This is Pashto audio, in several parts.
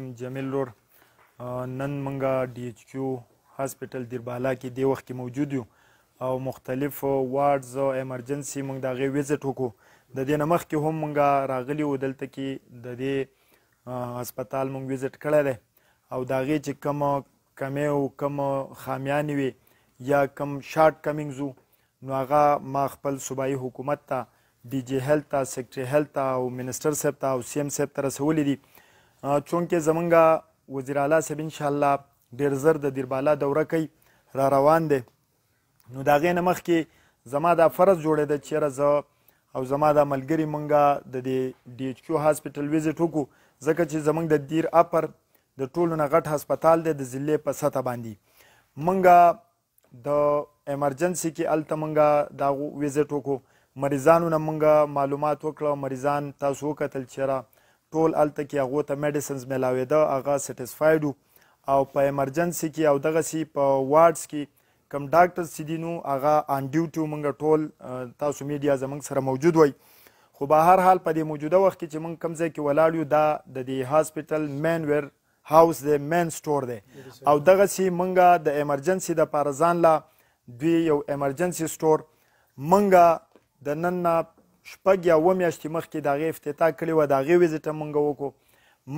جمیل رور نن منګه ډي ایچ کیو هاسپټل دیربالا کې دی وخت کې موجود یو او مختلف وارډز او ایمرجنسي موږ دا غي وزټ وکړو د دې نمخ کې هم موږ راغلی و دلته کې د دې هسپتال موږ وزټ کړی دی او دا غي چې کوم کمې او کوم خامیانې وي یا کوم شارټ کمینګز نو هغه ما خپل صوبایي حکومت ته ډي جی هیلت ته سیکټري هیلت ته او منسٹر صاحب ته او سی ام صاحب ته رسولې دي چونکه زمونږ وزیر اعلی صاحب ان شاء الله ډیر زر د دیربالا دوره کوي را روان دی نو دا غې نه مخکې زما دا فرض جوړې ده چیرې زه او زما دا ملګری مونږه د دې ډي ایچ کیو هاسپټل ویزټ وکړو ځکه چې زمونږ د دیر اپر د ټولو نه غټ هسپتال دی د ضلع په سطح باندې مونږه د ایمرجنسي کې الته مونږه دا ویزټ وکړو مریضانو نه مونږه معلومات وکړو مریضان تاسو وکتل چیرې ټول الته کې هغه ته میډیسنز ملاویده هغه سټیسفاید او په ایمرجنسي کې او دغه سي په وارډز کې کم ډاکټر سیدینو هغه ان ډیوټي مونږ ټول تاسو میډیا زمنګ سره موجود وای خو به هر حال په دې موجوده وخت کې چې مونږ کم ځای کې ولاړ یو دا د دې هاسپټل مین ویر هاوس د مین سٹور دی او دغه سي مونږه د ایمرجنسي د پارزان لا دوی یو ایمرجنسي سٹور مونږه د نن شپږ یا اووه میاشتې مخکې د هغې افتتاح کړې وه د هغې ویزیټه موږ وکړو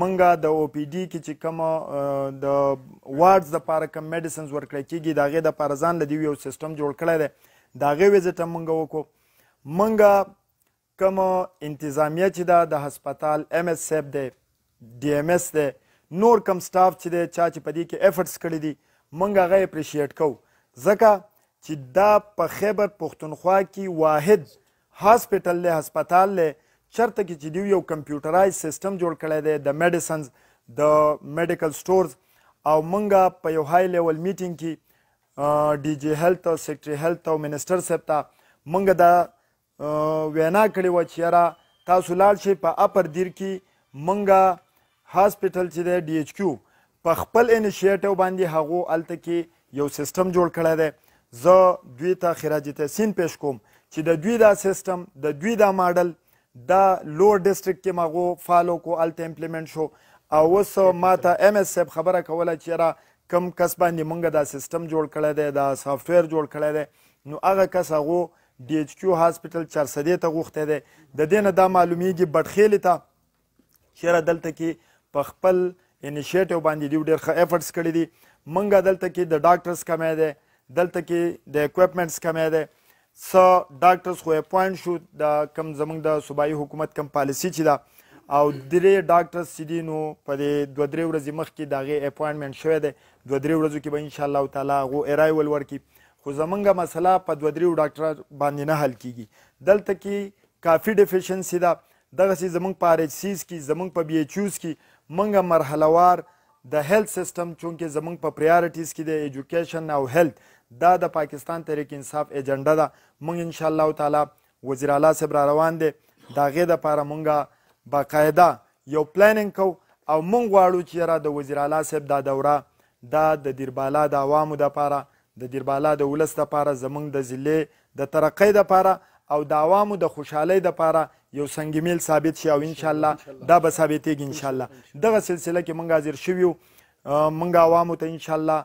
موږ د او پی ډي کې چې کومه د وارډز دپاره کوم میډیسنز ورکړی کېږي د هغې دپاره ځان له دې یو سیسټم جوړ کړی دی د هغې ویزیټه موږ وکړو موږ کوم انتظامیه چې ده د هسپتال ام اس سیب دی ډي ام اس دی نور کم سټاف چې دی چا چې په دې کې افرټس کړي دي موږ هغه اپریشیټ کوو ځکه چې دا په خیبر پښتونخوا کې واحد هاسپټل له هسپتال له چرته کې چې دی یو کمپیوټرایز سیستم جوړ کړی دی د میډیسنز د میډیکل سٹورز او مونږه په یو های لیول میټینګ کې ډي جی هیلث او سیکرټری هیلث او منیسټر صاحب ته مونږ دا وینا کړې و چې را تاسو لاړ شئ په اپر دیر کې مونږه هاسپټل چې دی ډي ایچ کیو په خپل انیشیټیو باندې هغه الته کې یو سیستم جوړ کړی دی زه دوی ته خراج تحسین پېښ کوم چې د دوی دا سیستم د دوی دا ماډل دا لوور ډیسټریکټ کې ماغو فالو کو الته امپلیمنت شو او وس ما ته ام اس ایب خبره کوله چې را کم کس باندې مونږ دا سیستم جوړ کړی دی دا سافټویر جوړ کړی دی نو هغه کس هغه ډی ایچ کیو هاسپټل 400 ته غوښته دی د دینه دا معلومیږي بټخیل ته شیره دلته کې په خپل انیشیټیو باندې دی ډېر ښه افورټس کړی دي مونږ دلته کې د ډاکټرز کمې ده دلته کې د اکوپمنټس کمې ده څه ډاکټرز خو اپوینټ شو د کم زمنګ د صوبایي حکومت کم پالیسی چې دا او درې ډاکټرز چې دي نو په دې دوه درې ورځې مخکې د هغې اپوینټمنټ شوی دی دوه درې ورځو کې به انشاءالله تعالی هغو ارایول ورکړي خو زمونږه مسله په دوه دریو ډاکټر باندې نه حل کیږي دلته کې کافي ډیفیشنسي ده دغسې زمونږ په آر ایچ سیز کې زمونږ په بی ایچ یوز کې مونږه مرحلهوار د هیلث سیستم چونکه زمونږ په پریارټیز کې د ایجوکیشن او هیلث دا د پاکستان تحریک انصاف ایجنډا ده مونږ ان شاء الله تعالی وزیر اعلی صاحب را روان دي دا غې د پاره مونږه باقاعده یو پلانینګ کو او مونږ غواړو چې را د وزیر اعلی صاحب دا دوره دا د دیربالا د عوامو د پاره د دیربالا د ولس د پاره زمونږ د ضلع د ترقۍ د پاره او د عوامو د خوشحالۍ لپاره یو سنگ میل ثابت شي او ان شاء الله دا به ثابتېږي ان شاء الله دغه سلسله کې مونږ حاضر شویو مونږ عوامو ته ان شاء الله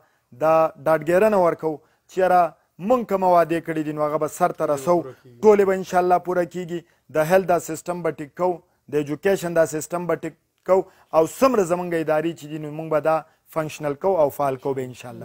دا ډاډګیرنه ورکو چې را مونږ کوم وعده کړی دي نو هغه به سر ته رسو ټول به ان شاء الله پوره کیږي د هیلث دا سیستم به ټیک کو د ایجوکیشن دا سیستم به ټیک کو او سمره زمونږ اداري چې دي نو مونږ به دا فنکشنل کو او فعال کو به ان شاء الله